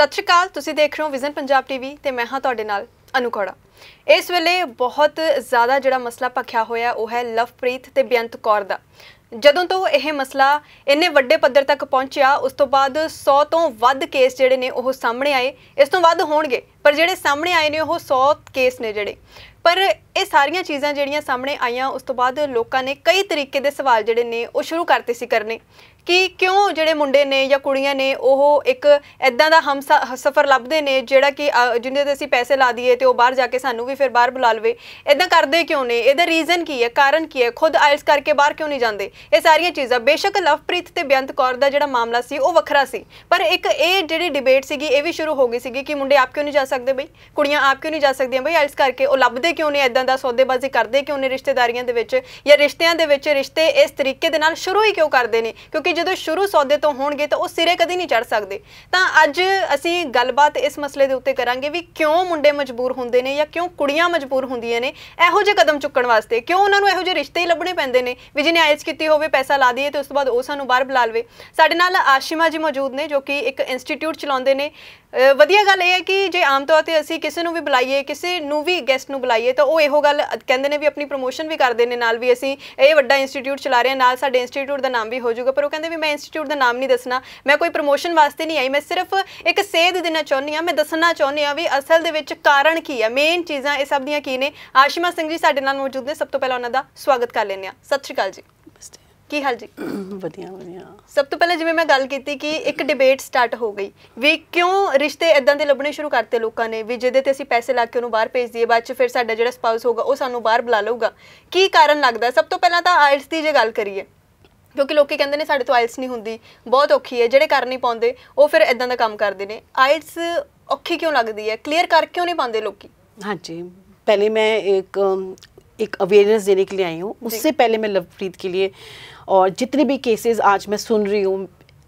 ਸਤਿ ਸ਼੍ਰੀ ਅਕਾਲ ਤੁਸੀਂ ਦੇਖ ਰਹੇ ਹੋ ਵਿਜ਼ਨ ਪੰਜਾਬ ਟੀਵੀ ਤੇ ਮੈਂ ਹਾਂ ਤੁਹਾਡੇ ਨਾਲ ਅਨੁਕੋੜਾ ਇਸ ਵੇਲੇ ਬਹੁਤ ਜ਼ਿਆਦਾ ਜਿਹੜਾ ਮਸਲਾ ਪਖਿਆ ਹੋਇਆ ਉਹ ਹੈ ਲਵਪ੍ਰੀਤ ਤੇ ਬਿਆੰਤ ਕੌਰ ਦਾ ਜਦੋਂ ਤੋਂ ਇਹ ਮਸਲਾ ਇੰਨੇ ਵੱਡੇ ਪੱਧਰ ਤੱਕ ਪਹੁੰਚਿਆ ਉਸ ਤੋਂ ਬਾਅਦ 100 ਤੋਂ ਵੱਧ ਕੇਸ ਜਿਹੜੇ ਨੇ ਉਹ ਸਾਹਮਣੇ ਆਏ ਇਸ ਤੋਂ ਵੱਧ ਹੋਣਗੇ ਪਰ ਜਿਹੜੇ ਸਾਹਮਣੇ ਆਏ ਨੇ ਉਹ 100 ਕੇਸ ਨੇ ਜਿਹੜੇ ਪਰ ਇਹ ਸਾਰੀਆਂ ਚੀਜ਼ਾਂ ਜਿਹੜੀਆਂ ਸਾਹਮਣੇ ਆਈਆਂ ਉਸ ਤੋਂ ਬਾਅਦ ਲੋਕਾਂ ਨੇ ਕਈ ਤਰੀਕੇ ਦੇ ਸਵਾਲ ਜਿਹੜੇ ਨੇ ਉਹ ਸ਼ੁਰੂ ਕਰਤੇ ਸੀ ਕਰਨੇ ਕਿ ਕਿਉਂ ਜਿਹੜੇ ਮੁੰਡੇ ਨੇ ਜਾਂ ਕੁੜੀਆਂ ਨੇ ਉਹ ਇੱਕ ਐਦਾਂ ਦਾ ਹਮਸਫਰ ਸਫਰ ਲੱਭਦੇ ਨੇ ਜਿਹੜਾ ਕਿ ਜਿੰਨੇ ਤੇ ਅਸੀਂ ਪੈਸੇ ਲਾ ਦਈਏ ਤੇ ਉਹ ਬਾਹਰ ਜਾ ਕੇ ਸਾਨੂੰ ਵੀ ਫਿਰ ਬਾਹਰ ਬੁਲਾ ਲਵੇ ਐਦਾਂ ਕਰਦੇ ਕਿਉਂ ਨੇ ਇਹਦਾ ਰੀਜ਼ਨ ਕੀ ਹੈ ਕਾਰਨ ਕੀ ਹੈ ਖੁਦ ਆਇਲਸ ਕਰਕੇ ਬਾਹਰ ਕਿਉਂ ਨਹੀਂ ਜਾਂਦੇ ਇਹ ਸਾਰੀਆਂ ਚੀਜ਼ਾਂ ਬੇਸ਼ੱਕ ਲਵਪ੍ਰੀਤ ਤੇ ਬਿਆੰਤ ਕੌਰ ਦਾ ਜਿਹੜਾ ਮਾਮਲਾ ਸੀ ਉਹ ਵੱਖਰਾ ਸੀ ਪਰ ਇੱਕ ਇਹ ਜਿਹੜੀ ਡਿਬੇਟ ਸੀਗੀ ਇਹ ਵੀ ਸ਼ੁਰੂ ਹੋ ਗਈ ਸੀਗੀ ਕਿ ਮੁੰਡੇ ਆਪ ਕਿਉਂ ਨਹੀਂ ਜਾ ਸਕਦੇ ਬਈ ਕੁੜੀਆਂ ਆਪ ਕਿਉਂ ਨਹੀਂ ਜਾ ਸਕਦੀਆਂ ਬਈ ਆਇਲਸ ਕਰਕੇ ਉਹ ਲੱਭਦੇ ਕਿਉਂ ਨੇ ਐਦਾਂ ਦਾ ਸੌਦੇਬਾਜ਼ੀ ਕਰਦੇ ਕਿਉਂ ਨੇ ਰਿਸ਼ਤੇਦਾਰੀਆਂ ਦੇ ਵਿੱਚ ਜਾਂ ਰਿਸ਼ਤਿਆਂ ਦੇ ਵਿੱਚ ਰਿਸ਼ਤੇ ਇਸ ਤਰੀਕੇ ਦੇ ਨਾਲ ਸ਼ੁਰੂ ਹੀ ਕਿਉਂ ਕਰਦੇ ਨੇ ਕਿਉਂਕਿ ਕਿਉਂਕਿ ਜਦੋਂ ਸ਼ੁਰੂ ਸੌਦੇ ਤੋਂ ਹੋਣਗੇ ਤਾਂ ਉਹ ਸਿਰੇ ਕਦੀ ਨਹੀਂ ਚੜ ਸਕਦੇ ਤਾਂ ਅੱਜ ਅਸੀਂ ਗੱਲਬਾਤ ਇਸ ਮਸਲੇ ਦੇ ਉੱਤੇ ਕਰਾਂਗੇ ਵੀ ਕਿਉਂ ਮੁੰਡੇ ਮਜਬੂਰ ਹੁੰਦੇ ਨੇ ਜਾਂ ਕਿਉਂ ਕੁੜੀਆਂ ਮਜਬੂਰ ਹੁੰਦੀਆਂ ਨੇ ਇਹੋ ਜਿਹੇ ਕਦਮ ਚੁੱਕਣ ਵਾਸਤੇ ਕਿਉਂ ਉਹਨਾਂ ਨੂੰ ਇਹੋ ਜਿਹੇ ਰਿਸ਼ਤੇ ਹੀ ਲੱਭਣੇ ਪੈਂਦੇ ਨੇ ਵੀ ਜਿਹਨੇ ਆਇਸ ਕੀਤੀ ਹੋਵੇ ਪੈਸਾ ਲਾ ਦਈਏ ਤੇ ਉਸ ਤੋਂ ਬਾਅਦ ਉਹ ਸਾਨੂੰ ਬਾਹਰ ਬੁਲਾ ਲਵੇ ਸਾਡੇ ਨਾਲ ਆਸ਼ਿਮਾ ਜੀ ਮੌਜੂਦ ਨੇ ਜੋ ਕਿ ਇੱਕ ਇੰਸਟੀਚਿਊਟ ਚਲਾਉਂਦੇ ਨੇ ਵਧੀਆ ਗੱਲ ਇਹ ਹੈ ਕਿ ਜੇ ਆਮ ਤੌਰ ਤੇ ਅਸੀਂ ਕਿਸੇ ਨੂੰ ਵੀ ਬੁਲਾਈਏ ਕਿਸੇ ਨੂੰ ਵੀ ਗੈਸਟ ਨੂੰ ਬੁਲਾਈਏ ਤਾਂ ਉਹ ਇਹੋ ਗੱਲ ਕਹਿੰਦੇ ਨੇ ਵੀ ਆਪਣੀ ਪ੍ਰੋਮੋਸ਼ਨ ਵੀ ਕਰਦੇ ਨੇ ਨਾਲ ਵੀ ਅਸੀਂ ਇਹ ਵੱਡਾ ਇੰਸਟੀਚਿਊਟ ਚਲਾ ਰਹੇ ਹਾਂ ਨਾਲ ਸਾਡੇ ਇੰਸਟੀਚਿਊਟ ਦਾ ਨਾਮ ਵੀ ਹੋ ਜਾਊਗਾ ਪਰ ਉਹ ਕਹਿੰਦੇ ਵੀ ਮੈਂ ਇੰਸਟੀਚਿਊਟ ਦਾ ਨਾਮ ਨਹੀਂ ਦੱਸਣਾ ਮੈਂ ਕੋਈ ਪ੍ਰੋਮੋਸ਼ਨ ਵਾਸਤੇ ਨਹੀਂ ਆਈ ਮੈਂ ਸਿਰਫ ਇੱਕ ਸੇਧ ਦੇਣਾ ਚਾਹੁੰਦੀ ਆ ਮੈਂ ਦੱਸਣਾ ਚਾਹੁੰਦੀ ਆ ਵੀ ਅਸਲ ਦੇ ਵਿੱਚ ਕਾਰਨ ਕੀ ਆ ਮੇਨ ਚੀਜ਼ਾਂ ਇਹ ਸਭ ਦੀਆਂ ਕੀ ਨੇ ਆਸ਼ਿਮਾ ਸਿੰਘ ਜੀ ਸਾਡੇ ਨਾਲ ਮੌਜੂਦ ਨੇ ਸਭ ਤੋਂ ਪਹਿਲਾਂ ਉਹਨਾਂ ਦਾ ਸਵਾਗਤ ਕਰ ਲੈਂਦੇ ਆ ਸਤਿ ਸ਼੍ਰੀ ਅਕਾਲ ਜੀ ਕੀ ਹਾਲ ਜੀ ਵਧੀਆ ਵਧੀਆ ਸਭ ਤੋਂ ਪਹਿਲਾਂ ਜਿਵੇਂ ਮੈਂ ਗੱਲ ਕੀਤੀ ਕਿ ਇੱਕ ਡਿਬੇਟ ਸਟਾਰਟ ਹੋ ਗਈ ਵੀ ਕਿਉਂ ਰਿਸ਼ਤੇ ਇਦਾਂ ਦੇ ਲੱਭਣੇ ਸ਼ੁਰੂ ਕਰਤੇ ਲੋਕਾਂ ਨੇ ਵੀ ਜਿਹਦੇ ਤੇ ਅਸੀਂ ਪੈਸੇ ਲਾ ਕੇ ਉਹਨੂੰ ਬਾਹਰ ਭੇਜ ਦਈਏ ਬਾਅਦ ਚ ਫਿਰ ਸਾਡਾ ਜਿਹੜਾ ਸਪਾਊਸ ਹੋਗਾ ਉਹ ਸਾਨੂੰ ਬਾਹਰ ਬੁਲਾ ਲਊਗਾ ਕੀ ਕਾਰਨ ਲੱਗਦਾ ਸਭ ਤੋਂ ਪਹਿਲਾਂ ਤਾਂ ਆਇਲਸ ਦੀ ਜੇ ਗੱਲ ਕਰੀਏ ਕਿਉਂਕਿ ਲੋਕੀ ਕਹਿੰਦੇ ਨੇ ਸਾਡੇ ਤੋਂ ਆਇਲਸ ਨਹੀਂ ਹੁੰਦੀ ਬਹੁਤ ਔਖੀ ਹੈ ਜਿਹੜੇ ਕਰ ਨਹੀਂ ਪਾਉਂਦੇ ਉਹ ਫਿਰ ਇਦਾਂ ਦਾ ਕੰਮ ਕਰਦੇ ਨੇ ਆਇਲਸ ਔਖੀ ਕਿਉਂ ਲੱਗਦੀ ਹੈ ਕਲੀਅਰ ਕਰ ਕਿਉਂ नहीं पाते लोग ਹਾਂਜੀ ਪਹਿਲੇ ਮੈਂ ਇੱਕ एक अवेयरनेस देने के लिए आई हूँ उससे पहले मैं लवप्रीत के लिए और जितने भी केसेस आज मैं सुन रही हूँ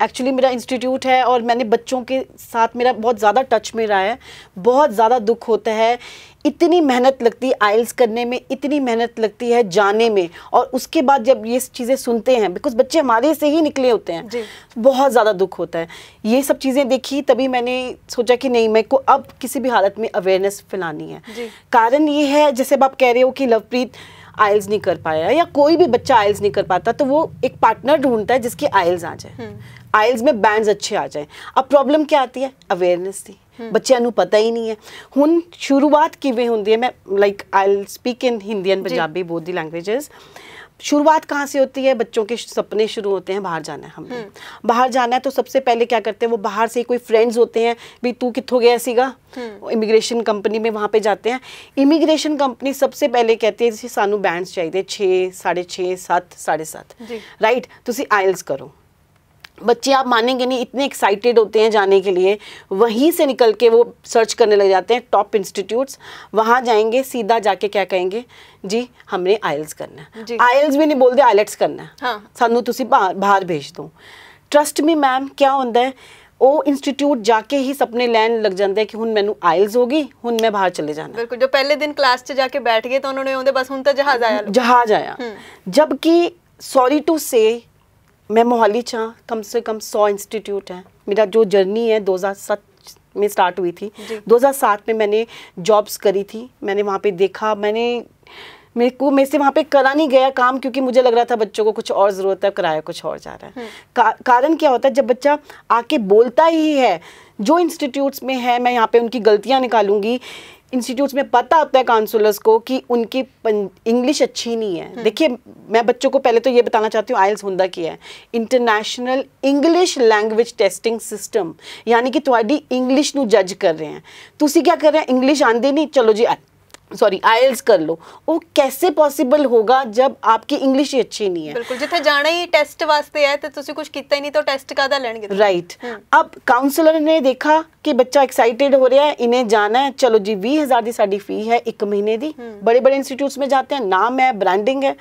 एक्चुअली मेरा इंस्टीट्यूट है और मैंने बच्चों के साथ मेरा बहुत ज़्यादा टच में रहा है बहुत ज़्यादा दुख होता है इतनी मेहनत लगती है आइल्स करने में इतनी मेहनत लगती है जाने में और उसके बाद जब ये चीज़ें सुनते हैं बिकॉज बच्चे हमारे से ही निकले होते हैं बहुत ज़्यादा दुख होता है ये सब चीज़ें देखी तभी मैंने सोचा कि नहीं मेरे को अब किसी भी हालत में अवेयरनेस फैलानी है कारण ये है जैसे अब आप कह रहे हो कि लवप्रीत आयल्स नहीं कर पाया या कोई भी बच्चा आयल्स नहीं कर पाता तो वो एक पार्टनर ढूंढता है जिसकी आयल्स आ जाए हम्म। आयल्स में बैंड अच्छे आ जाए अब प्रॉब्लम क्या आती है अवेयरनेस की बच्चों पता ही नहीं है हूँ शुरुआत किमें होंगी ਹੁੰਦੀ ਹੈ ਮੈਂ like I will speak in Hindi and Punjabi both शुरुआत कहाँ से होती है बच्चों के सपने शुरू होते हैं बाहर जाना है हमें हम्म। बाहर जाना है तो सबसे पहले क्या करते हैं वो बाहर से कोई फ्रेंड्स होते हैं भाई तू कितों गया सीगा इमिग्रेशन हम्म। कंपनी में वहाँ पे जाते हैं इमिग्रेशन कंपनी सबसे पहले कहती है जैसे सानू बैंड चाहिए छे साढ़े छः सत्त साढ़े सत्त राइट तुम आयल्स करो बच्चे आप मानेंगे नहीं इतने एक्साइटेड होते हैं जाने के लिए वहीं से निकल के वो सर्च करने लग जाते हैं टॉप इंस्टीट्यूट्स वहाँ जाएंगे सीधा जाके क्या कहेंगे जी हमने आयल्स करना आयल्स भी नहीं बोलते आयलट्स करना हाँ। सू तुम बाहर भेज दो ट्रस्ट में मैम क्या होंगे है इंस्टीट्यूट जाके ही सपने ਹੀ लग जाते हैं कि हूँ मैं आयल्स होगी हूँ मैं बाहर चले जाना बिल्कुल जो पहले दिन क्लास से जाके बैठ गए तो उन्होंने बस हूँ तो जहाज आया जहाज़ आया हम्म। जबकि सॉरी टू से मैं मोहाली जहाँ कम से कम सौ इंस्टीट्यूट हैं मेरा जो जर्नी है दो में स्टार्ट हुई थी 2007 में मैंने जॉब्स करी थी मैंने वहाँ पे देखा मैंने मेरे को मेरे से वहाँ पे करा नहीं गया काम क्योंकि मुझे लग रहा था बच्चों को कुछ और ज़रूरत है कराया कुछ और जा रहा है हम्म। का, कारण क्या होता है जब बच्चा आके बोलता ही है जो इंस्टीट्यूट्स में है मैं यहाँ पे उनकी गलतियाँ निकालूंगी इंस्टीट्यूट्स में पता होता है काउंसलर्स को कि उनकी इंग्लिश अच्छी नहीं है हम्म। देखिए मैं बच्चों को पहले तो ये बताना चाहती हूँ आयल्स होंदा की है international English language testing system यानी कि थोड़ी इंग्लिश नज कर रहे हैं तुम क्या कर रहे हैं इंग्लिश ਇੰਗਲਿਸ਼ नहीं चलो जी सॉरी आयल्स कर लो वो कैसे पॉसिबल होगा जब आपकी ही अच्छी नहीं है बिल्कुल जिथे जाना ही टेस्ट वास्ते है तो तुसी कुछ ਕੁਝ ही नहीं तो टेस्ट ਟੈਸਟ लेंगे राइट अब काउंसलर ने देखा कि बच्चा एक्साइटेड हो रहा है इन्हें जाना है चलो जी ਜੀ हजार की साड़ी फी है एक महीने की बड़े बड़े इंस्टीट्यूट में जाते हैं नाम है ब्रांडिंग है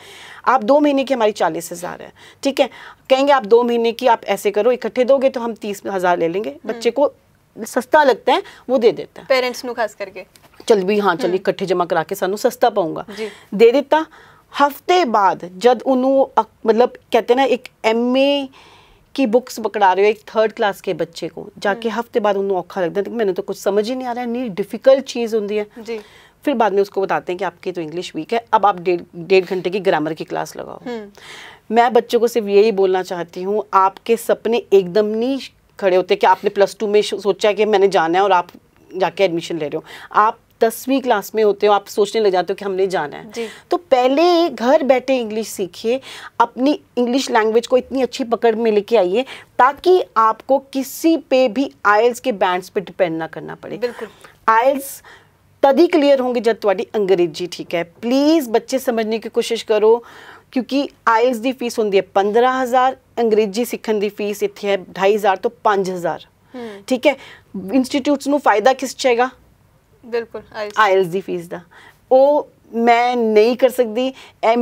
आप दो महीने की हमारी चालीस हज़ार है ठीक है कहेंगे आप दो महीने की आप ऐसे करो इकट्ठे दोगे तो हम तीस हज़ार ले लेंगे हम्म। बच्चे को सस्ता लगता है वो दे देता ਪੇਰੈਂਟਸ ਨੂੰ खास करके चल भी ਹਾਂ हाँ, चल हम्म। इकट्ठे जमा करा के ਸਾਨੂੰ सस्ता पाऊंगा दे देता हफ्ते बाद जब उन्हों मतलब कहते ना एक एम की बुक्स पकड़ा रहे हो एक थर्ड क्लास के बच्चे को जाके हम्म। हफ्ते बाद उन्होंने औखा लगता है तो मैंने तो कुछ समझ ही नहीं आ रहा है इतनी डिफिकल्ट चीज़ होती है जी फिर बाद में उसको बताते हैं कि आपकी तो इंग्लिश वीक है अब आप डेढ़ डेढ़ घंटे की ग्रामर की क्लास लगाओ हम्म। मैं बच्चों को सिर्फ यही बोलना चाहती हूँ आपके सपने एकदम नहीं खड़े होते कि आपने प्लस टू में सोचा कि मैंने जाना है और आप जाके एडमिशन ले रहे हो आप दसवीं क्लास में होते हो आप सोचने लग जाते हो कि हमने जाना है तो पहले घर बैठे इंग्लिश सीखिए अपनी इंग्लिश लैंग्वेज को इतनी अच्छी पकड़ में लेके आइए ताकि आपको किसी पे भी आयल्स के बैंड्स पे डिपेंड ना करना पड़े बिल्कुल आयल्स तभी क्लियर होंगे जब थोड़ी अंग्रेजी ठीक है प्लीज़ बच्चे समझने की कोशिश करो क्योंकि आयल्स की फीस होंगी है पंद्रह हज़ार ਅੰਗਰੇਜ਼ੀ ਸਿੱਖਣ ਦੀ ਫੀਸ ਇੱਥੇ ढाई हजार ठीक है ਠੀਕ ਹੈ ਇੰਸਟੀਚਿਊਟਸ ਨੂੰ ਫਾਇਦਾ ਕਿਸ ਚਾਹੇਗਾ ਬਿਲਕੁਲ ਆਇਲਸ की फीस का वो मैं नहीं कर सकती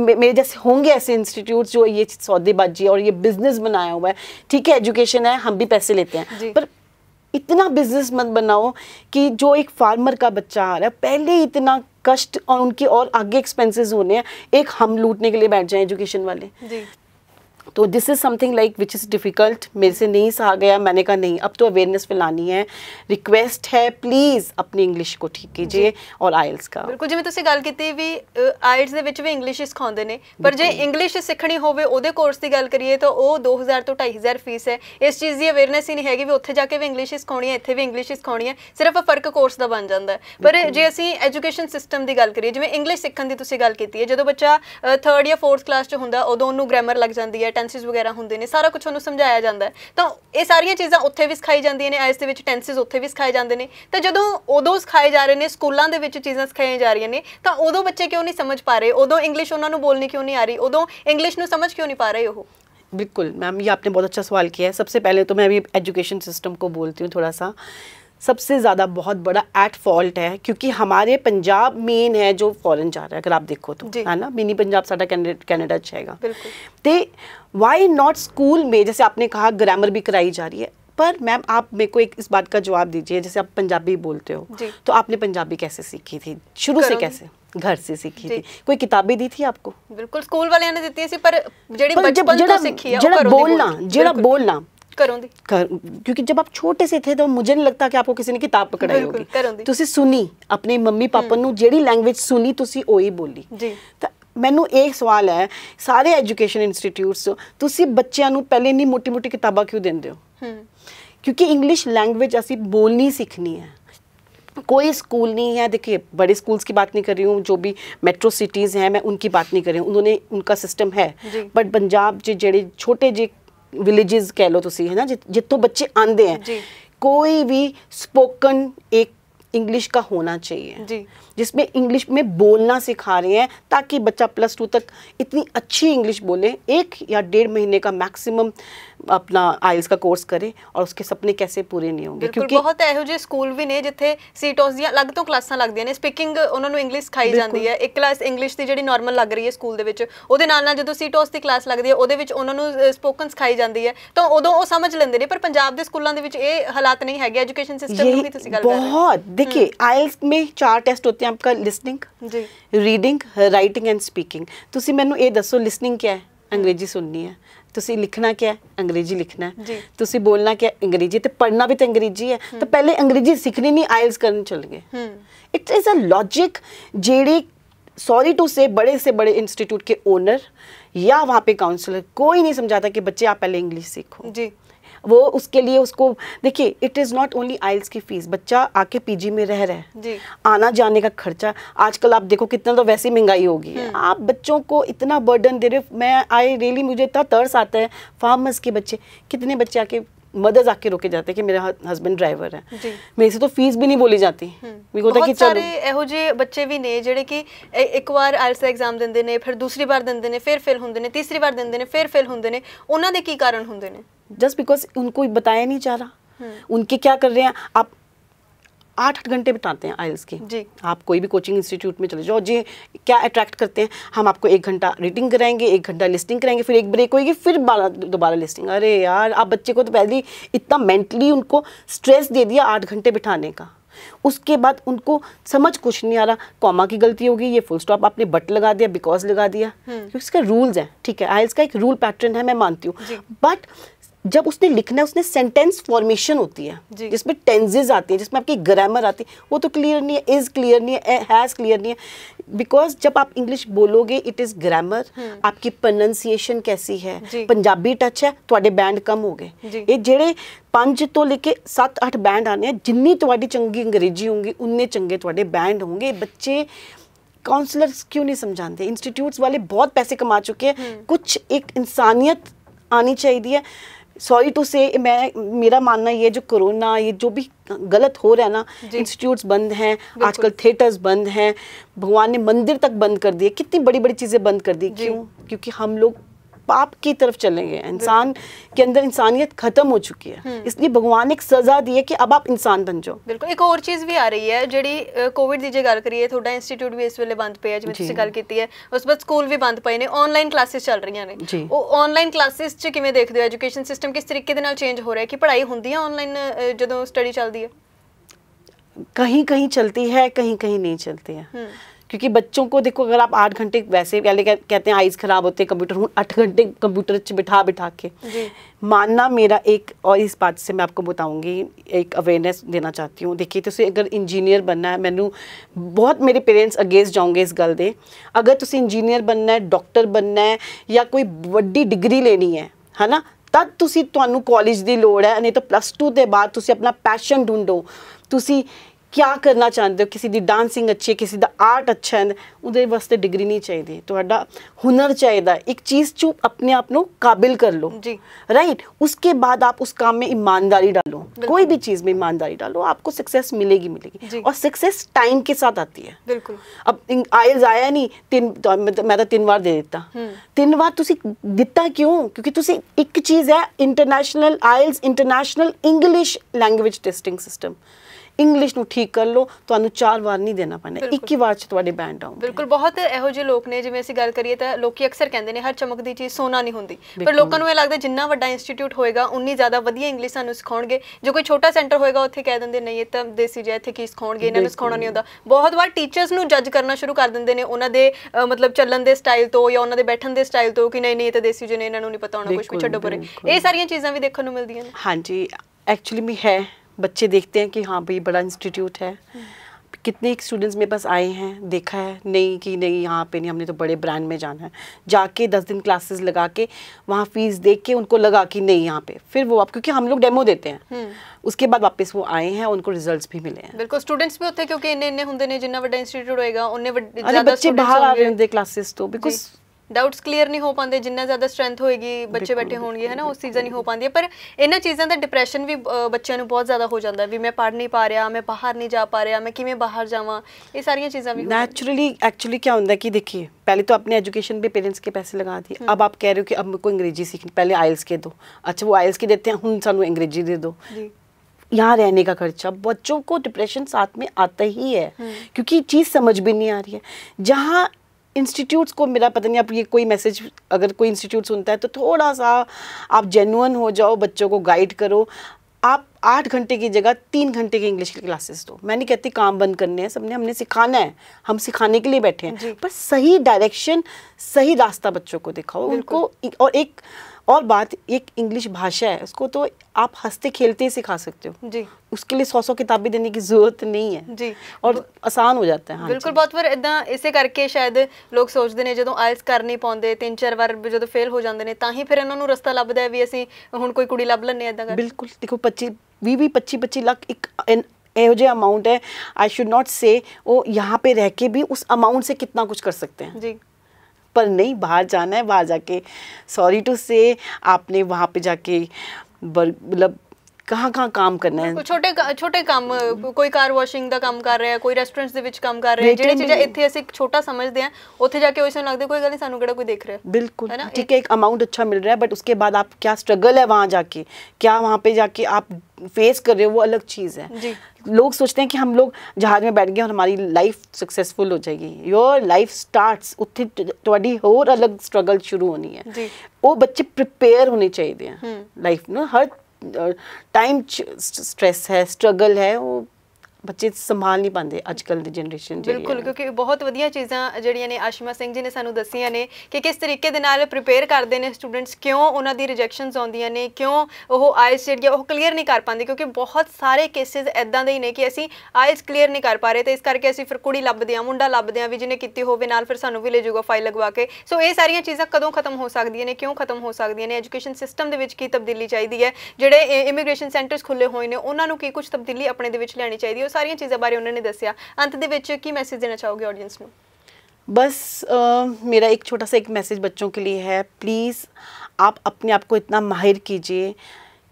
मेरे जैसे होंगे ऐसे इंस्टीट्यूट जो ये सौदेबाजी और ये बिजनेस बनाया हुआ है ठीक है एजुकेशन है हम भी पैसे लेते हैं पर इतना बिजनेस मत बनाओ कि जो एक फार्मर का बच्चा आ रहा है पहले इतना कष्ट और उनके और आगे एक्सपेंसेस होने हैं एक हम लूटने के लिए बैठ जाएं एजुकेशन वाले तो this is something like which is difficult मेरे से नहीं सहा गया मैंने कहा नहीं अब तो अवेयरनेस फैलानी है ਰਿਕੁਐਸਟ ਹੈ ਪਲੀਜ਼ ਆਪਣੀ ਇੰਗਲਿਸ਼ ਕੋ ਠੀਕ ਕੀजिए ਔਰ ਆਇਲਸ ਦਾ ਬਿਲਕੁਲ ਜਿਵੇਂ ਤੁਸੀਂ ਗੱਲ ਕੀਤੀ ਵੀ ਆਇਲਸ ਦੇ ਵਿੱਚ ਵੀ ਇੰਗਲਿਸ਼ ਸਿਖਾਉਂਦੇ ਨੇ ਪਰ ਜੇ ਇੰਗਲਿਸ਼ ਸਿੱਖਣੀ ਹੋਵੇ ਉਹਦੇ ਕੋਰਸ ਦੀ ਗੱਲ ਕਰੀਏ ਤਾਂ ਉਹ 2000 ਤੋਂ 2500 ਫੀਸ ਹੈ ਇਸ ਚੀਜ਼ ਦੀ ਅਵੇਅਰਨੈਸ ਹੀ ਨਹੀਂ ਹੈਗੀ ਵੀ ਉੱਥੇ ਜਾ ਕੇ ਵੀ ਇੰਗਲਿਸ਼ ਸਿਖਾਉਣੀ ਹੈ ਇੱਥੇ ਵੀ ਇੰਗਲਿਸ਼ ਸਿਖਾਉਣੀ ਹੈ ਸਿਰਫ ਫਰਕ ਕੋਰਸ ਦਾ ਬਣ ਜਾਂਦਾ ਪਰ ਜੇ ਅਸੀਂ ਐਜੂਕੇਸ਼ਨ ਸਿਸਟਮ ਦੀ ਗੱਲ ਕਰੀਏ ਜਿਵੇਂ ਇੰਗਲਿਸ਼ ਸਿੱਖਣ ਦੀ ਤੁਸੀਂ ਗੱਲ ਕੀਤੀ ਹੈ ਜਦੋਂ ਬੱਚਾ 3rd ਜਾਂ 4th ਕਲਾਸ 'ਚ ਹੁੰਦਾ ਉਦੋਂ ਉਹਨੂੰ ਗ੍ਰਾਮਰ ਲੱਗ ਜਾਂਦੀ ਹੈ ਹੈ ਟੈਂਸਿਸ ਵਗੈਰਾ ਹੁੰਦੇ ਨੇ ਸਾਰਾ ਕੁਝ ਉਹਨੂੰ ਸਮਝਾਇਆ ਜਾਂਦਾ ਹੈ ਤਾਂ ਇਹ ਸਾਰੀਆਂ ਚੀਜ਼ਾਂ ਉੱਥੇ ਵੀ ਸਿਖਾਈ ਜਾਂਦੀਆਂ ਨੇ ਆਇਸ ਦੇ ਵਿੱਚ ਟੈਂਸਿਸ ਉੱਥੇ ਵੀ ਸਿਖਾਏ ਜਾਂਦੇ ਨੇ ਤਾਂ ਜਦੋਂ ਉਦੋਂ ਸਿਖਾਏ ਜਾ ਰਹੇ ਨੇ ਸਕੂਲਾਂ ਦੇ ਵਿੱਚ ਚੀਜ਼ਾਂ ਸਿਖਾਈਆਂ ਜਾ ਰਹੀਆਂ ਨੇ ਤਾਂ ਉਦੋਂ ਬੱਚੇ ਕਿਉਂ ਨਹੀਂ ਸਮਝ ਪਾ ਰਹੇ ਉਦੋਂ ਇੰਗਲਿਸ਼ ਉਹਨਾਂ ਨੂੰ ਬੋਲਣੀ ਕਿਉਂ ਨਹੀਂ ਆ ਰਹੀ ਉਦੋਂ ਇੰਗਲਿਸ਼ ਨੂੰ ਸਮਝ ਕਿਉਂ ਨਹੀਂ ਪਾ ਰਹੇ ਉਹ बिल्कुल मैम ये आपने बहुत अच्छा सवाल किया है सबसे पहले तो मैं अभी एजुकेशन सिस्टम को बोलती हूँ थोड़ा सा सबसे ज़्यादा बहुत बड़ा एट फॉल्ट है क्योंकि हमारे पंजाब मेन है जो फॉरेन जा रहा है अगर आप देखो तो है ना मिनी पंजाब साडा कैनेडा अच्छा हैगा तो वाई नॉट स्कूल में जैसे आपने कहा ग्रामर भी कराई जा रही है पर मैम आप मेरे को एक इस बात का जवाब दीजिए जैसे आप पंजाबी बोलते हो तो आपने पंजाबी कैसे सीखी थी शुरू से कैसे घर से सीखी थी कोई किताबें दी थी आपको बिल्कुल स्कूल वाले ने दी थी पर जेड़ी बचपन तो सीखी है जेड़ा बोलना जेड़ा बोलना कर, क्योंकि जब आप छोटे से थे तो मुझे नहीं लगता कि आपको किसी ने किताब पकड़ाई होगी तुसी सुनी अपने मम्मी पापा ਨੂੰ ਜਿਹੜੀ ਲੈਂਗੁਏਜ ਸੁਣੀ ਤੁਸੀਂ ਉਹੀ ਬੋਲੀ ਜੀ ਤਾਂ ਮੈਨੂੰ ਇਹ ਸਵਾਲ ਹੈ ਸਾਰੇ ਐਜੂਕੇਸ਼ਨ ਇੰਸਟੀਟਿਊਟਸ ਤੁਸੀਂ ਬੱਚਿਆਂ ਨੂੰ ਪਹਿਲੇ ਨਹੀਂ ਮੋਟੀ-ਮੋਟੀ ਕਿਤਾਬਾਂ ਕਿਉਂ ਦਿੰਦੇ ਹੋ क्योंकि इंग्लिश लैंग्वेज ऐसी बोलनी सीखनी है कोई स्कूल नहीं है देखिए बड़े स्कूल्स की बात नहीं कर रही हूँ जो भी मेट्रो सिटीज़ हैं मैं उनकी बात नहीं कर रही हूँ उन्होंने उनका सिस्टम है बट पंजाब जो जड़े छोटे जे ਵਿਲੇजेस ਕਹਿ ਲਓ ਤੁਸੀਂ ਹੈਨਾ जितों बच्चे आते हैं कोई भी स्पोकन एक इंग्लिश का होना चाहिए जिसमें इंग्लिश में बोलना सिखा रहे हैं ताकि बच्चा प्लस टू तक इतनी अच्छी इंग्लिश बोले एक या डेढ़ महीने का मैक्सिमम ਆਪਣਾ ਆਇਲਸ ਦਾ ਕੋਰਸ ਕਰੇ ਔਰ ਉਸਕੇ ਸੁਪਨੇ ਕੈਸੇ ਪੂਰੇ ਨਹੀਂ ਹੋਣਗੇ ਕਿਉਂਕਿ ਬਹੁਤ ਇਹੋ ਜਿਹੇ ਸਕੂਲ ਵੀ ਨੇ ਜਿੱਥੇ ਸੀਟੋਸ ਦੀਆਂ ਅਲੱਗ ਤੋਂ ਕਲਾਸਾਂ ਲੱਗਦੀਆਂ ਨੇ ਸਪੀਕਿੰਗ ਉਹਨਾਂ ਨੂੰ ਇੰਗਲਿਸ਼ ਸਿਖਾਈ ਜਾਂਦੀ ਹੈ ਇੱਕ ਕਲਾਸ ਇੰਗਲਿਸ਼ ਦੀ ਜਿਹੜੀ ਨਾਰਮਲ ਲੱਗ ਰਹੀ ਹੈ ਸਕੂਲ ਦੇ ਵਿੱਚ ਉਹਦੇ ਨਾਲ ਨਾਲ ਜਦੋਂ ਸੀਟੋਸ ਦੀ ਕਲਾਸ ਲੱਗਦੀ ਹੈ ਉਹਦੇ ਵਿੱਚ ਉਹਨਾਂ ਨੂੰ ਸਪੋਕਨ ਸਿਖਾਈ ਜਾਂਦੀ ਹੈ ਤਾਂ ਉਦੋਂ ਉਹ ਸਮਝ ਲੈਂਦੇ ਨੇ ਪਰ ਪੰਜਾਬ ਦੇ ਸਕੂਲਾਂ ਦੇ ਵਿੱਚ ਇਹ ਹਾਲਾਤ ਨਹੀਂ ਹੈਗੇ ਐਜੂਕੇਸ਼ਨ ਸਿਸਟਮ ਨੂੰ ਵੀ ਤੁਸੀਂ ਗੱਲ ਕਰ ਰਹੇ ਹੋ ਬਹੁਤ ਦੇਖਿਏ ਆਇਲਸ ਮੇ ਚਾਰ ਟੈਸਟ ਹੁੰਦੇ ਆ ਆਪਕਾ ਲਿਸਨਿੰਗ ਜੀ ਰੀਡਿੰਗ ਰਾਈਟਿੰਗ ਐਂਡ ਸਪੀਕਿੰਗ ਤੁਸੀਂ ਮੈਨੂੰ ਇਹ ਦੱਸੋ ਲਿਸਨਿੰਗ ਕੀ ਹੈ ਅੰਗਰੇਜ਼ੀ ਸੁਣਨੀ ਹੈ ਤੁਸੀਂ ਲਿਖਣਾ ਕਿਆ ਅੰਗਰੇਜ਼ੀ ਲਿਖਣਾ ਹੈ ਤੁਸੀਂ ਬੋਲਣਾ ਕਿਆ ਅੰਗਰੇਜ਼ੀ ਤੇ ਪੜ੍ਹਨਾ ਵੀ ਤੇ ਅੰਗਰੇਜ਼ੀ ਹੈ ਤਾਂ ਪਹਿਲੇ ਅੰਗਰੇਜ਼ੀ ਸਿੱਖਣੀ ਨਹੀਂ ਆਇਲਸ ਕਰਨ ਚਲ ਗਏ ਇਟ ਇਜ਼ ਅ ਲੌਜੀਕ ਜਿਹੜੇ सॉरी टू से बड़े से बड़े इंस्टीट्यूट के ओनर या वहाँ पे काउंसलर कोई नहीं समझाता कि बच्चे आप पहले इंग्लिश सीखो जी वो उसके लिए उसको देखिए it is not only IELTS की फ़ीस बच्चा आके पीजी में रह रहा है आना जाने का खर्चा आजकल आप देखो कितना तो वैसी महंगाई होगी हम्म। आप बच्चों को इतना बर्डन दे रहे हो मैं आई रियली मुझे इतना तर्स आता है फार्मर्स के बच्चे कितने बच्चे आके मदर्स आके रोके जाते हैं कि मेरा हस्बैंड ड्राइवर है मेरे से तो फीस भी नहीं बोली जाती मैं हम्म। कहता तो कि ਚਲੋ एहो ਜਿਹੇ बच्चे भी ने जेड़े कि एक बार आईएलएस एग्जाम देंदे ने फिर दूसरी बार देंदे ने फिर फेल ਹੁੰਦੇ ने तीसरी बार देंदे ने फिर फेल ਹੁੰਦੇ ने ਉਹਨਾਂ ਦੇ ਕੀ ਕਾਰਨ ਹੁੰਦੇ ਨੇ जस्ट बिकॉज उनको बताया नहीं जा रहा हम्म। उनके क्या कर रहे हैं आप आठ आठ घंटे बिताते हैं आइल्स के जी आप कोई भी कोचिंग इंस्टीट्यूट में चले जाओ जी क्या अट्रैक्ट करते हैं हम आपको एक घंटा रीडिंग कराएंगे एक घंटा लिस्टिंग कराएंगे फिर एक ब्रेक होगी फिर दोबारा लिस्टिंग अरे यार आप बच्चे को तो पहले ही इतना मेंटली उनको स्ट्रेस दे दिया आठ घंटे बिठाने का उसके बाद उनको समझ कुछ नहीं आ रहा कॉमा की गलती होगी ये फुल स्टॉप आपने बट लगा दिया बिकॉज लगा दिया क्योंकि इसका रूल्स हैं ठीक है आइल्स का एक रूल पैटर्न है मैं मानती हूँ बट जब उसने लिखना है उसने सेंटेंस फॉर्मेशन होती है जिसमें टेंजेज आती है जिसमें आपकी ग्रामर आती है वो तो क्लियर नहीं है इज़ क्लियर नहीं है हैज़ क्लियर नहीं है बिकॉज जब आप इंग्लिश बोलोगे इट इज़ ग्रामर आपकी प्रोनंसिएशन कैसी है पंजाबी टच है ਤੁਹਾਡੇ ਬੈਂਡ ਕਮ ਹੋ ਗਏ ਇਹ ਜਿਹੜੇ 5 ਤੋਂ ਲੈ ਕੇ 7-8 ਬੈਂਡ ਆਨੇ ਆ ਜਿੰਨੀ ਤੁਹਾਡੀ ਚੰਗੀ ਅੰਗਰੇਜ਼ੀ ਹੋਊਗੀ ਉਨੇ ਚੰਗੇ ਤੁਹਾਡੇ ਬੈਂਡ ਹੋਣਗੇ काउंसलर्स क्यों नहीं समझाते इंस्टीट्यूट्स वाले बहुत पैसे कमा चुके हैं हम्म। कुछ एक इंसानियत आनी चाहिए सॉरी टू से मैं मेरा मानना ये जो कोरोना ये जो भी गलत हो रहा है ना इंस्टीट्यूट्स बंद हैं आजकल थिएटर्स बंद हैं भगवान ने मंदिर तक बंद कर दिए कितनी बड़ी बड़ी चीज़ें बंद कर दी क्यों क्योंकि हम लोग पाप की तरफ चले गए इंसान के अंदर इंसानियत खत्म हो चुकी है हम्म। इसलिए भगवान ने एक सजा दी है कि अब आप इंसान बन जाओ बिल्कुल एक और चीज भी आ रही है जी कोविड की जो गल करिए थोड़ा इंस्टीट्यूट भी इस वे बंद पे है जिम्मे गल की है उस बाद स्कूल भी बंद पे ने ऑनलाइन क्लासिस चल रही ने ऑनलाइन क्लासिस किए देखते हो एजुकेशन सिस्टम किस तरीके चेंज हो रहा है कि पढ़ाई होंगी ऑनलाइन जो स्टडी चलती है कहीं कहीं चलती है कहीं कहीं नहीं चलती है हुँ. हम्म। क्योंकि बच्चों को देखो अगर आप आठ घंटे वैसे पहले कहते हैं आइज खराब होते हैं कंप्यूटर आठ घंटे कंप्यूटर बिठा बिठा के मानना मेरा एक और इस बात से मैं आपको बताऊंगी एक अवेयरनेस देना चाहती हूँ देखिए तुम अगर इंजीनियर बनना है मैनू बहुत मेरे पेरेंट्स अगेंस्ट जाऊंगे इस गल दे अगर तुम इंजीनियर बनना है डॉक्टर बनना है या कोई वीडी डिग्री लेनी है है ना तब ਤੁਹਾਨੂੰ कॉलेज की लड़ है नहीं तो प्लस टू के बाद अपना पैशन ढूंढो तुम क्या करना चाहते हो किसी की डांसिंग अच्छी है किसी का आर्ट अच्छा है वो वास्ते डिग्री नहीं चाहिए तो हुनर चाहिए एक चीज़ चू अपने आप को काबिल कर लो जी राइट उसके बाद आप उस काम में ईमानदारी डालो कोई भी चीज़ में ईमानदारी डालो आपको सक्सेस मिलेगी मिलेगी और सक्सेस टाइम के साथ आती है अब आयल्स आया नहीं तीन तो तो, मैं तो तीन बार दे दिता हम्म। तीन बार तुम दिता क्यों क्योंकि एक चीज़ है international IELTS international English language testing system English ਨੂੰ ਠੀਕ ਕਰ ਲਓ ਤੁਹਾਨੂੰ ਚਾਰ ਵਾਰ ਨਹੀਂ ਦੇਣਾ ਪੈਣਾ ਇੱਕ ਹੀ ਵਾਰ ਚ ਤੁਹਾਡੇ ਬੈਂਡ ਡਾਊਨ ਬਿਲਕੁਲ ਬਹੁਤ ਇਹੋ ਜਿਹੇ ਲੋਕ ਨੇ ਜਿਵੇਂ ਅਸੀਂ ਗੱਲ ਕਰੀਏ ਤਾਂ ਲੋਕੀ ਅਕਸਰ ਕਹਿੰਦੇ ਨੇ ਹਰ ਚਮਕਦੀ ਚੀਜ਼ ਸੋਨਾ ਨਹੀਂ ਹੁੰਦੀ ਪਰ ਲੋਕਾਂ ਨੂੰ ਇਹ ਲੱਗਦਾ ਜਿੰਨਾ ਵੱਡਾ ਇੰਸਟੀਚਿਊਟ ਹੋਏਗਾ ਉਨੀ ਜ਼ਿਆਦਾ ਵਧੀਆ ਇੰਗਲਿਸ਼ ਸਾਨੂੰ ਸਿਖਾਉਣਗੇ ਜੋ ਕੋਈ ਛੋਟਾ ਸੈਂਟਰ ਹੋਏਗਾ ਉੱਥੇ ਕਹਿ ਦਿੰਦੇ ਨਹੀਂ ਇਹ ਤਾਂ ਦੇਸੀ ਜਿਹਾ ਇੱਥੇ ਕੀ ਸਿਖਾਉਣਗੇ ਇਹਨਾਂ ਨੂੰ ਸਿਖਾਉਣਾ ਨਹੀਂ ਹੁੰਦਾ ਬਹੁਤ ਵਾਰ ਟੀਚਰਸ ਨੂੰ ਜੱਜ ਕਰਨਾ ਸ਼ੁਰੂ ਕਰ ਦਿੰਦੇ ਨੇ ਉਹਨਾਂ ਦੇ ਮਤਲਬ ਚੱਲਣ ਦੇ ਸਟਾਈਲ ਤੋਂ ਜਾਂ ਉਹਨਾਂ ਦੇ ਬੈਠਣ ਦੇ ਸਟਾਈਲ ਤੋਂ ਕਿ ਨਹੀਂ ਨਹੀਂ ਇਹ ਤਾਂ ਦੇਸੀ ਜਿਹੇ ਨੇ ਇਹਨਾਂ ਨੂੰ ਨਹੀਂ ਪਤਾ ਹੋਣਾ ਕੁਝ ਵੀ ਛੱਡੋ ਪਰੇ ਇਹ ਸਾਰੀਆਂ ਚੀਜ਼ਾਂ ਵੀ ਦੇਖਣ ਨੂੰ ਮਿਲਦੀਆਂ ਨੇ ਹਾਂਜੀ ਐਕਚੁਅਲੀ ਮੀ ਹੈ बच्चे देखते हैं कि हाँ भाई बड़ा इंस्टीट्यूट है कितने स्टूडेंट्स मेरे पास आए हैं देखा है नहीं कि नहीं यहाँ पे नहीं हमने तो बड़े ब्रांड में जाना है जाके दस दिन क्लासेस लगा के वहाँ फीस देख के उनको लगा कि नहीं यहाँ पे फिर वो आप क्योंकि हम लोग डेमो देते हैं हम्म। उसके बाद वापस वो आए हैं उनको रिजल्ट्स भी मिले हैं बिल्कुल स्टूडेंट्स भी होते हैं क्योंकि इन्हें इन्हें होंगे जिन्ना बड़ा इंस्टीट्यूट होगा उन्हें बच्चे बाहर आ रहे होंगे क्लासेस तो बिकॉज डाउट्स क्लीयर नहीं हो पाते जिन्ना ज्यादा स्ट्रेंथ ਹੋਏਗੀ बच्चे बैठे ਹੋਣਗੇ ਹੈ ਨਾ ਉਸ ਚੀਜ਼ਾਂ ਨਹੀਂ ਹੋ ਪਾਉਂਦੀਆਂ पर इन चीज़ों का डिप्रैशन भी ਬੱਚਿਆਂ बहुत ज़्यादा हो जाता है भी मैं पढ़ नहीं पा रहा मैं बाहर नहीं जा पा रहा मैं किमें बाहर जावा यह सारिया चीज़ा भी नैचुरली एक्चुअली क्या होंगे कि देखिए पहले तो अपने एजुकेशन पर पेरेंट्स के पैसे लगा दिए हम्म। अब आप कह रहे हो कि अब मेरे को अंग्रेजी सीखनी पहले आयल्स के दो अच्छा वो आयल्स के देते हैं हूँ सू अंग्रेजी दे दो यहाँ रहने का खर्चा बच्चों को डिप्रेशन साथ में आता ही है हम्म। क्योंकि चीज़ समझ भी नहीं आ रही है जहाँ इंस्टीट्यूट्स को मेरा पता नहीं आप ये कोई मैसेज अगर कोई इंस्टीट्यूट सुनता है तो थोड़ा सा आप जेनुअन हो जाओ बच्चों को गाइड करो आप आठ घंटे की जगह तीन घंटे की इंग्लिश की क्लासेस दो मैं नहीं कहती काम बंद करने हैं सबने हमने सिखाना है हम सिखाने के लिए बैठे हैं पर सही डायरेक्शन सही रास्ता बच्चों को दिखाओ उनको और एक और बात एक इंग्लिश भाषा है उसको तो आप हंसते खेलते ही सिखा सकते हो जी उसके लिए सौ सौ किताबें देने की जरूरत नहीं है जी और आसान हो जाता है हाँ बिल्कुल बहुत बार इदा इसे करके शायद लोग सोचते हैं जो आयल्स कर नहीं पाते तीन चार बार जो तो फेल हो जाते हैं तो ही फिर इन्होंने रस्ता लभद है भी असं हूँ कोई कुड़ी लभ लें इदा बिल्कुल देखो पच्ची भी, भी पच्ची पच्ची लाख एक इन योजे अमाउंट है आई शुड नॉट से वो यहाँ पे रह के भी उस अमाउंट से कितना कुछ कर सकते हैं जी पर नहीं बाहर जाना है बाहर जाके सॉरी टू से आपने वहाँ पे जाके मतलब कहाँ ਕਹਾਂ ਕਹਾਂ ਕੰਮ ਕਰਨਾ ਹੈ छोटे काम कोई कार वॉशिंग का काम कर रहा है कोई ਰੈਸਟੋਰੈਂਟਸ ਦੇ ਵਿੱਚ ਕੰਮ ਕਰ ਰਿਹਾ ਜਿਹੜੇ ਚੀਜ਼ਾਂ ਇੱਥੇ ਅਸੀਂ ਛੋਟਾ ਸਮਝਦੇ ਆ ਉੱਥੇ ਜਾ ਕੇ ਉਹ ਸਾਨੂੰ ਲੱਗਦਾ ਕੋਈ ਗੱਲ ਨਹੀਂ ਸਾਨੂੰ ਕਿਹੜਾ ਕੋਈ ਦੇਖ ਰਿਹਾ ਬਿਲਕੁਲ ठीक है एक अमाउंट अच्छा मिल रहा है बट उसके बाद आप क्या स्ट्रगल है वहाँ जाके क्या वहाँ पे जाके आप फेस कर रहे हो वो अलग चीज़ है लोग सोचते हैं कि हम लोग जहाज़ में बैठ गए और हमारी लाइफ सक्सेसफुल हो जाएगी योर लाइफ स्टार्ट्स उत्थे होर अलग स्ट्रगल शुरू होनी है वो बच्चे प्रिपेयर होने चाहिए लाइफ हम्म। में हर टाइम स्ट्रेस है स्ट्रगल है वो ਬੱਚੇ ਸੰਭਾਲ ਨਹੀਂ ਪਾਉਂਦੇ ਅੱਜ ਕੱਲ ਦੀ ਜਨਰੇਸ਼ਨ ਜੀ ਬਿਲਕੁਲ ਕਿਉਂਕਿ ਬਹੁਤ ਵਧੀਆ ਚੀਜ਼ਾਂ ਜਿਹੜੀਆਂ ਨੇ ਆਸ਼ਮਾ ਸਿੰਘ ਜੀ ਨੇ ਸਾਨੂੰ ਦੱਸੀਆਂ ਨੇ ਕਿ ਕਿਸ ਤਰੀਕੇ ਦੇ ਨਾਲ ਪ੍ਰਿਪੇਅਰ ਕਰਦੇ ਨੇ ਸਟੂਡੈਂਟਸ ਕਿਉਂ ਉਹਨਾਂ ਦੀ ਰਿਜੈਕਸ਼ਨਸ ਆਉਂਦੀਆਂ ਨੇ ਕਿਉਂ ਉਹ ਆਇਲਸ ਜਿਹੜੀਆਂ ਉਹ ਕਲੀਅਰ ਨਹੀਂ ਕਰ ਪਾਉਂਦੇ ਕਿਉਂਕਿ ਬਹੁਤ ਸਾਰੇ ਕੇਸਿਸ ਐਦਾਂ ਦੇ ਹੀ ਨੇ ਕਿ ਅਸੀਂ ਆਇਲਸ ਕਲੀਅਰ ਨਹੀਂ ਕਰ ਪਾ ਰਹੇ ਤੇ ਇਸ ਕਰਕੇ ਅਸੀਂ ਫਿਰ ਕੁੜੀ ਲੱਭਦੇ ਆ ਮੁੰਡਾ ਲੱਭਦੇ ਆ ਵੀ ਜਿਹਨੇ ਕੀਤੀ ਹੋਵੇ ਨਾਲ ਫਿਰ ਸਾਨੂੰ ਵੀ ਲੈ ਜਾਊਗਾ ਫਾਈਲ ਲਗਵਾ ਕੇ ਸੋ ਇਹ ਸਾਰੀਆਂ ਚੀਜ਼ਾਂ ਕਦੋਂ ਖਤਮ ਹੋ ਸਕਦੀਆਂ ਨੇ ਕਿਉਂ ਖਤਮ ਹੋ ਸਕਦੀਆਂ ਨੇ ਐਜੂਕੇਸ਼ਨ ਸਿਸਟਮ ਦੇ ਵਿੱਚ ਕੀ ਤਬਦੀਲੀ ਚਾਹੀਦੀ ਹੈ ਜਿਹੜੇ ਇਮੀਗ੍ਰੇਸ਼ਨ ਸੈਂਟਰਸ ਖੁੱਲੇ ਹੋਏ ਨੇ ਉਹਨਾਂ ਨੂੰ ਕੀ ਕੁਝ ਤਬਦੀਲੀ ਆਪਣੇ ਦੇ ਵਿੱਚ ਲੈਣੀ ਚਾਹੀਦੀ ਹੈ सारिया चीज़ों बारे उन्होंने दसिया अंत की मैसेज देना चाहोगे ऑडियंस में बस आ, मेरा एक छोटा सा एक मैसेज बच्चों के लिए है प्लीज़ आप अपने आप को इतना माहिर कीजिए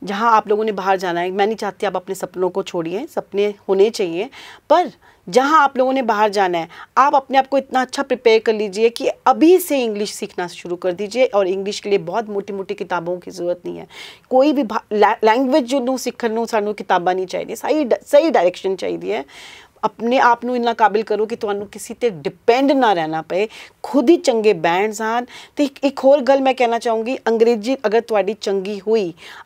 जहाँ आप लोगों ने बाहर जाना है मैं नहीं चाहती आप अपने सपनों को छोड़िए सपने होने चाहिए पर जहाँ आप लोगों ने बाहर जाना है आप अपने आप को इतना अच्छा प्रिपेयर कर लीजिए कि अभी से इंग्लिश सीखना शुरू कर दीजिए और इंग्लिश के लिए बहुत मोटी मोटी किताबों की जरूरत नहीं है कोई भी लैंग्वेज जो सीखन सीखनों सानू किताबा नहीं चाहिए सही सही डायरेक्शन चाहिए ਆਪਣੇ ਆਪ ਨੂੰ ਇੰਨਾ ਕਾਬਿਲ ਕਰੋ ਕਿ किसी ते डिपेंड ना रहना पे खुद ही चंगे ਚੰਗੇ हैं तो एक एक ਹੋਰ गल मैं कहना चाहूँगी अंग्रेजी अगर थोड़ी चंगी हुई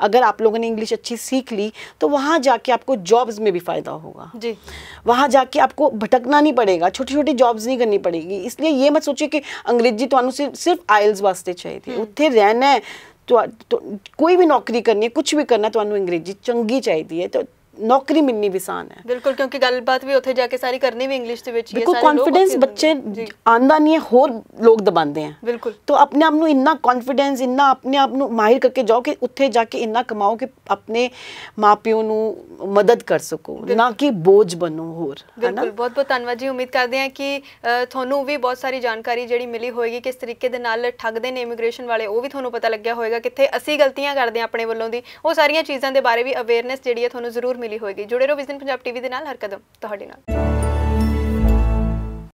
अगर आप लोगों ने इंग्लिश अच्छी सीख ली तो वहाँ जाके आपको जॉब्स में भी फ़ायदा होगा जी वहाँ जाके आपको भटकना नहीं पड़ेगा छोटी छोटी जॉब्स नहीं करनी पड़ेगी इसलिए ये मत सोचिए कि अंग्रेजी तो सिर्फ सिर्फ आयल्स वास्ते चाहिए हम्म। उत्थे रहना है तो, तो कोई भी नौकरी करनी है कुछ भी करना तो अंग्रेजी चंकी चाहिए है तो ਨੌਕਰੀ ਮਿਲਣੀ ਵੀ ਆਸਾਨ ਹੈ ਬਿਲਕੁਲ ਕਿਉਂਕਿ ਗੱਲਬਾਤ ਵੀ ਉੱਥੇ ਜਾ ਕੇ ਸਾਰੀ ਕਰਨੀ ਵੀ ਇੰਗਲਿਸ਼ ਦੇ ਵਿੱਚ ਹੀ ਹੈ ਸਾਰੇ ਲੋਕ ਕੌਨਫੀਡੈਂਸ ਬੱਚੇ ਆਂਦਾ ਨਹੀਂ ਹੈ ਹੋਰ ਲੋਕ ਦਬਾਉਂਦੇ ਆ ਬਿਲਕੁਲ ਤੋਂ ਆਪਣੇ ਆਪ ਨੂੰ ਇੰਨਾ ਕੌਨਫੀਡੈਂਸ ਇੰਨਾ ਆਪਣੇ ਆਪ ਨੂੰ ਮਾਹਿਰ ਕਰਕੇ ਜਾਓ ਕਿ ਉੱਥੇ ਜਾ ਕੇ ਇੰਨਾ ਕਮਾਓ ਕਿ ਆਪਣੇ ਮਾਪਿਓ ਨੂੰ ਮਦਦ ਕਰ ਸਕੋ ਨਾ ਕਿ ਬੋਝ ਬਣੋ ਹੋਰ ਹੈ ਨਾ ਬਿਲਕੁਲ ਬਹੁਤ ਬਹੁਤ ਧੰਨਵਾਦ ਜੀ ਉਮੀਦ ਕਰਦੇ ਆ ਕਿ ਤੁਹਾਨੂੰ ਵੀ ਬਹੁਤ ਸਾਰੀ ਜਾਣਕਾਰੀ ਜਿਹੜੀ ਮਿਲੀ ਹੋਏਗੀ ਕਿਸ ਤਰੀਕੇ ਦੇ ਨਾਲ ਠੱਗਦੇ ਨੇ ਇਮੀਗ੍ਰੇਸ਼ਨ ਵਾਲੇ ਉਹ ਵੀ ਤੁਹਾਨੂੰ ਪਤਾ ਲੱਗਿਆ ਹੋਏਗਾ ਕਿੱਥੇ ਅਸੀਂ ਗਲਤੀਆਂ ਕਰਦੇ ਆ ਆਪਣੇ ਵੱਲੋਂ ਦੀ ਉਹ ਸਾਰੀਆਂ ਚੀਜ਼ਾਂ ਦੇ ਬਾਰੇ ਵੀ ਅਵੇਅਰਨੈਸ ਜਿਹੜੀ ਹੈ ਤੁਹਾਨੂੰ ਜ਼ਰੂਰ ਮਿਲੀ ਹੋਏਗੀ ਜੁੜੇ ਰਹੋ ਵਿਜ਼ਨ ਪੰਜਾਬ ਟੀਵੀ ਦੇ ਨਾਲ ਹਰ ਕਦਮ ਤੁਹਾਡੇ ਨਾਲ